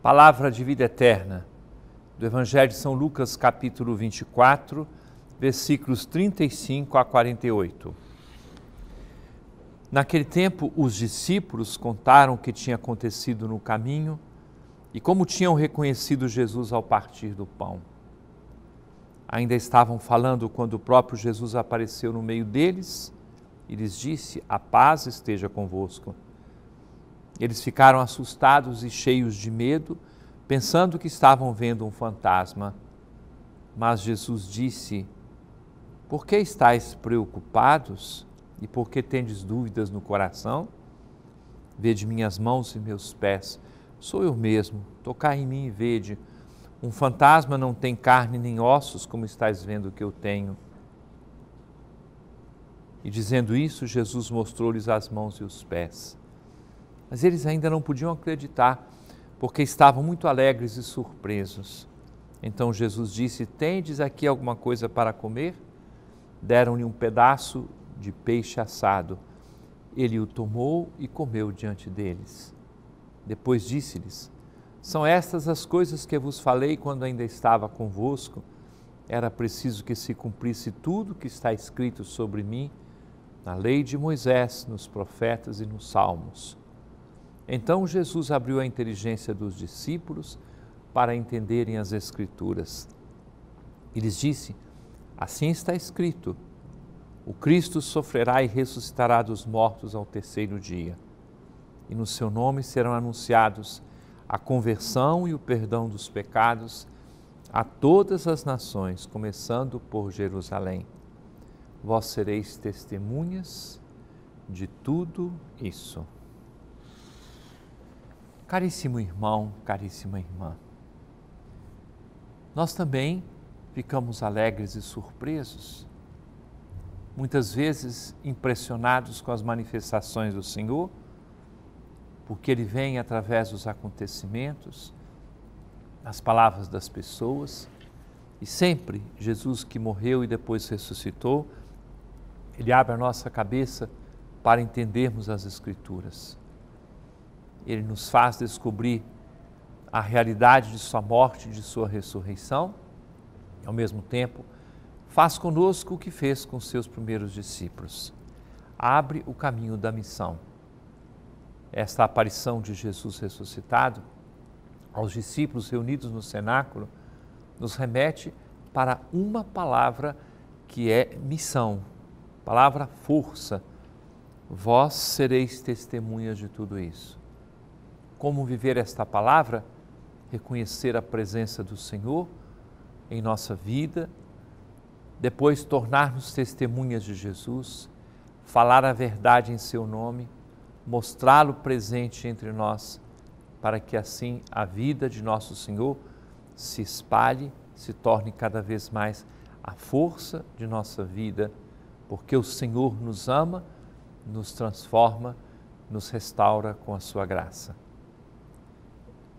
Palavra de vida eterna, do Evangelho de São Lucas, capítulo 24, versículos 35 a 48. Naquele tempo, os discípulos contaram o que tinha acontecido no caminho e como tinham reconhecido Jesus ao partir do pão. Ainda estavam falando quando o próprio Jesus apareceu no meio deles e lhes disse: A paz esteja convosco. Eles ficaram assustados e cheios de medo, pensando que estavam vendo um fantasma. Mas Jesus disse: Por que estáis preocupados e por que tendes dúvidas no coração? Vede minhas mãos e meus pés, sou eu mesmo, tocai em mim e vede. Um fantasma não tem carne nem ossos, como estáis vendo que eu tenho. E dizendo isso, Jesus mostrou-lhes as mãos e os pés. Mas eles ainda não podiam acreditar, porque estavam muito alegres e surpresos. Então Jesus disse: Tendes aqui alguma coisa para comer? Deram-lhe um pedaço de peixe assado. Ele o tomou e comeu diante deles. Depois disse-lhes: São estas as coisas que vos falei quando ainda estava convosco. Era preciso que se cumprisse tudo o que está escrito sobre mim na lei de Moisés, nos profetas e nos salmos. Então Jesus abriu a inteligência dos discípulos para entenderem as Escrituras. E lhes disse: Assim está escrito: o Cristo sofrerá e ressuscitará dos mortos ao terceiro dia, e no seu nome serão anunciados a conversão e o perdão dos pecados a todas as nações, começando por Jerusalém. Vós sereis testemunhas de tudo isso. Caríssimo irmão, caríssima irmã, nós também ficamos alegres e surpresos, muitas vezes impressionados com as manifestações do Senhor, porque Ele vem através dos acontecimentos, das palavras das pessoas, e sempre Jesus que morreu e depois ressuscitou, Ele abre a nossa cabeça para entendermos as Escrituras ele nos faz descobrir a realidade de Sua morte, de Sua ressurreição, e ao mesmo tempo faz conosco o que fez com seus primeiros discípulos. Abre o caminho da missão. Esta aparição de Jesus ressuscitado aos discípulos reunidos no cenáculo nos remete para uma palavra que é missão, palavra força. Vós sereis testemunhas de tudo isso. Como viver esta palavra? Reconhecer a presença do Senhor em nossa vida, depois tornar-nos testemunhas de Jesus, falar a verdade em seu nome, mostrá-lo presente entre nós, para que assim a vida de nosso Senhor se espalhe, se torne cada vez mais a força de nossa vida, porque o Senhor nos ama, nos transforma, nos restaura com a sua graça